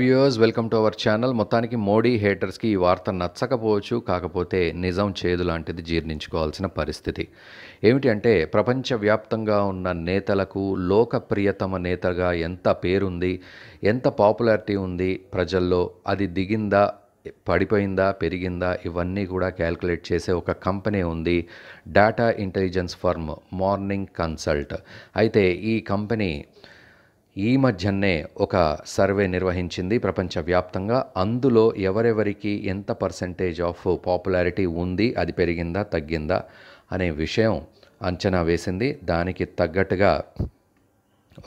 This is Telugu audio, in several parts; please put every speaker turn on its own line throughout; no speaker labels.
viewers welcome to our channel మొత్తానికి మోడీ హేటర్స్కి ఈ వార్త నచ్చకపోవచ్చు కాకపోతే నిజం చేదు లాంటిది జీర్ణించుకోవాల్సిన పరిస్థితి ఏమిటి అంటే ప్రపంచవ్యాప్తంగా ఉన్న నేతలకు లోకప్రియతమ నేతగా ఎంత పేరుంది ఎంత పాపులారిటీ ఉంది ప్రజల్లో అది దిగిందా పడిపోయిందా పెరిగిందా ఇవన్నీ కూడా క్యాల్కులేట్ చేసే ఒక కంపెనీ ఉంది data intelligence firm morning consult అయితే ఈ కంపెనీ ఈ మధ్యనే ఒక సర్వే నిర్వహించింది ప్రపంచవ్యాప్తంగా అందులో ఎవరెవరికి ఎంత పర్సంటేజ్ ఆఫ్ పాపులారిటీ ఉంది అది పెరిగిందా తగ్గిందా అనే విషయం అంచనా వేసింది దానికి తగ్గట్టుగా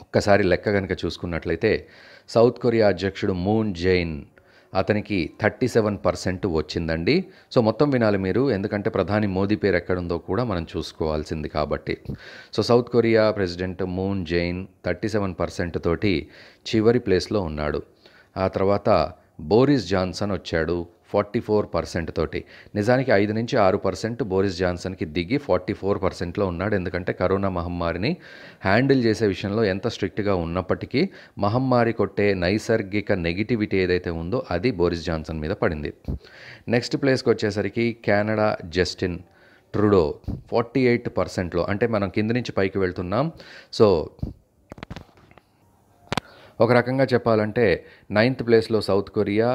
ఒక్కసారి లెక్క కనుక చూసుకున్నట్లయితే సౌత్ కొరియా అధ్యక్షుడు మూన్ జైన్ అతనికి థర్టీ సెవెన్ పర్సెంట్ వచ్చిందండి సో మొత్తం వినాలి మీరు ఎందుకంటే ప్రధాని మోదీ పేరు ఎక్కడుందో కూడా మనం చూసుకోవాల్సింది కాబట్టి so South Korea president Moon Jae-in thirty seven percent తోటి చివరి ప్లేస్లో ఉన్నాడు ఆ తర్వాత బోరిస్ జాన్సన్ వచ్చాడు ఫార్టీ ఫోర్ పర్సెంట్ తోటి నిజానికి ఐదు నుంచి ఆరు పర్సెంట్ బోరిస్ జాన్సన్కి దిగి ఫార్టీ ఫోర్ పర్సెంట్లో ఉన్నాడు ఎందుకంటే కరోనా మహమ్మారిని హ్యాండిల్ చేసే విషయంలో ఎంత స్ట్రిక్ట్గా ఉన్నప్పటికీ మహమ్మారి కొట్టే నైసర్గిక నెగిటివిటీ ఏదైతే ఉందో అది బోరిస్ జాన్సన్ మీద పడింది నెక్స్ట్ ప్లేస్కి వచ్చేసరికి Canada Justin Trudeau forty eight పర్సెంట్లో అంటే మనం కింద నుంచి పైకి వెళ్తున్నాం సో ఒక రకంగా చెప్పాలంటే నైన్త్ ప్లేస్లో సౌత్ కొరియా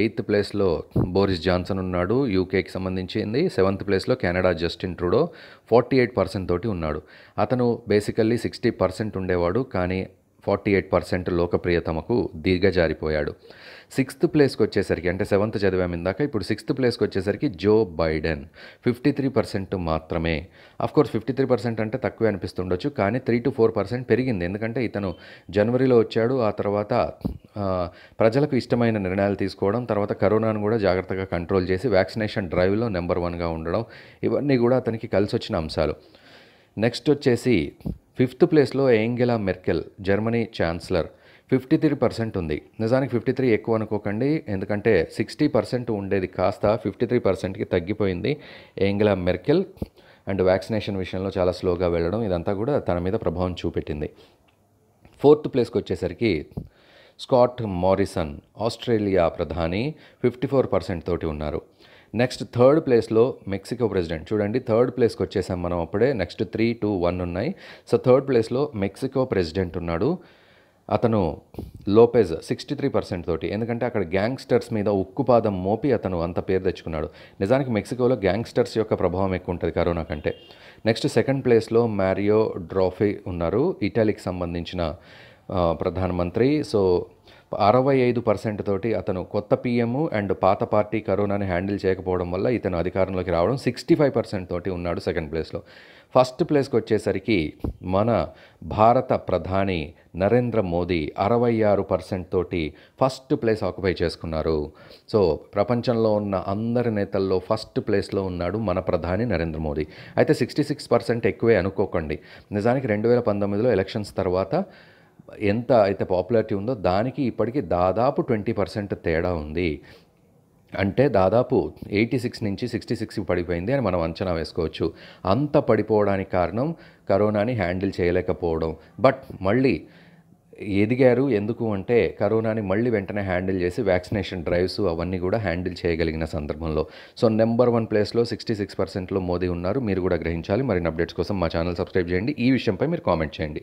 ఎయిత్ ప్లేస్లో బోరిస్ జాన్సన్ ఉన్నాడు యూకేకి సంబంధించింది సెవెంత్ ప్లేస్లో Canada Justin Trudeau forty eight percent తోటి ఉన్నాడు అతను బేసికల్లీ సిక్స్టీ పర్సెంట్ ఉండేవాడు కానీ ఫార్టీ ఎయిట్ పర్సెంట్ లోకప్రియతమకు దిగజారిపోయాడు సిక్స్త్ ప్లేస్కి వచ్చేసరికి అంటే సెవెంత్ చదివాము ఇందాక ఇప్పుడు సిక్స్త్ ప్లేస్కి వచ్చేసరికి Joe Biden fifty three percent మాత్రమే కోర్స్ ఫిఫ్టీ త్రీ పర్సెంట్ అంటే తక్కువే అనిపిస్తుండొచ్చు కానీ త్రీ టు ఫోర్ పర్సెంట్ పెరిగింది ఎందుకంటే ఇతను జనవరిలో వచ్చాడు ఆ తర్వాత ప్రజలకు ఇష్టమైన నిర్ణయాలు తీసుకోవడం తర్వాత కరోనాను కూడా జాగ్రత్తగా కంట్రోల్ చేసి వ్యాక్సినేషన్ డ్రైవ్లో నెంబర్ వన్గా ఉండడం ఇవన్నీ కూడా అతనికి కలిసి వచ్చిన అంశాలు నెక్స్ట్ వచ్చేసి ఫిఫ్త్ ప్లేస్లో Angela Merkel Germany chancellor fifty three percent ఉంది నిజానికి ఫిఫ్టీ త్రీ ఎక్కువ అనుకోకండి ఎందుకంటే సిక్స్టీ పర్సెంట్ ఉండేది కాస్త ఫిఫ్టీ త్రీ పర్సెంట్కి తగ్గిపోయింది ఏంగెలా మెర్కెల్ అండ్ వ్యాక్సినేషన్ విషయంలో చాలా స్లోగా వెళ్ళడం ఇదంతా కూడా తన మీద ప్రభావం చూపెట్టింది ఫోర్త్ ప్లేస్కి వచ్చేసరికి స్కాట్ మారిసన్ ఆస్ట్రేలియా ప్రధాని ఫిఫ్టీ ఫోర్ పర్సెంట్ తోటి ఉన్నారు నెక్స్ట్ థర్డ్ ప్లేస్లో మెక్సికో ప్రెసిడెంట్ చూడండి థర్డ్ ప్లేస్కి వచ్చేసాం మనం అప్పుడే నెక్స్ట్ త్రీ టూ వన్ ఉన్నాయి సో థర్డ్ ప్లేస్లో మెక్సికో ప్రెసిడెంట్ ఉన్నాడు అతను లోపెజ్ సిక్స్టీ త్రీ పర్సెంట్ తోటి ఎందుకంటే అక్కడ గ్యాంగ్స్టర్స్ మీద ఉక్కుపాదం మోపి అతను అంత పేరు తెచ్చుకున్నాడు నిజానికి మెక్సికోలో గ్యాంగ్స్టర్స్ యొక్క ప్రభావం ఎక్కువ ఉంటుంది కరోనా కంటే నెక్స్ట్ సెకండ్ ప్లేస్లో మ్యారియో డ్రాఫీ ఉన్నారు ఇటలీకి సంబంధించిన ప్రధానమంత్రి సో అరవై ఐదు పర్సెంట్ తోటి అతను కొత్త పీఎం అండ్ పాత పార్టీ కరోనాని హ్యాండిల్ చేయకపోవడం వల్ల ఇతను అధికారంలోకి రావడం సిక్స్టీ ఫైవ్ పర్సెంట్ తోటి ఉన్నాడు సెకండ్ ప్లేస్లో ఫస్ట్ ప్లేస్కి వచ్చేసరికి మన భారత ప్రధాని నరేంద్ర మోదీ అరవై ఆరు పర్సెంట్ తోటి ఫస్ట్ ప్లేస్ ఆక్యుపై చేసుకున్నారు సో ప్రపంచంలో ఉన్న అందరి నేతల్లో ఫస్ట్ ప్లేస్లో ఉన్నాడు మన ప్రధాని నరేంద్ర మోదీ అయితే సిక్స్టీ సిక్స్ పర్సెంట్ ఎక్కువే అనుకోకండి నిజానికి రెండు వేల పంతొమ్మిదిలో ఎలక్షన్స్ తర్వాత ఎంత అయితే పాపులారిటీ ఉందో దానికి ఇప్పటికీ దాదాపు ట్వంటీ పర్సెంట్ తేడా ఉంది అంటే దాదాపు ఎయిటీ సిక్స్ నుంచి సిక్స్టీ సిక్స్ పడిపోయింది అని మనం అంచనా వేసుకోవచ్చు అంత పడిపోవడానికి కారణం కరోనాని హ్యాండిల్ చేయలేకపోవడం బట్ మళ్ళీ ఎదిగారు ఎందుకు అంటే కరోనాని మళ్ళీ వెంటనే హ్యాండిల్ చేసి వ్యాక్సినేషన్ డ్రైవ్స్ అవన్నీ కూడా హ్యాండిల్ చేయగలిగిన సందర్భంలో సో నెంబర్ వన్ ప్లేస్లో సిక్స్టీ సిక్స్ పర్సెంట్లో మోదీ ఉన్నారు మీరు కూడా గ్రహించాలి మరిన్ని అప్డేట్స్ కోసం మా ఛానల్ సబ్స్క్రైబ్ చేయండి ఈ విషయంపై మీరు కామెంట్ చేయండి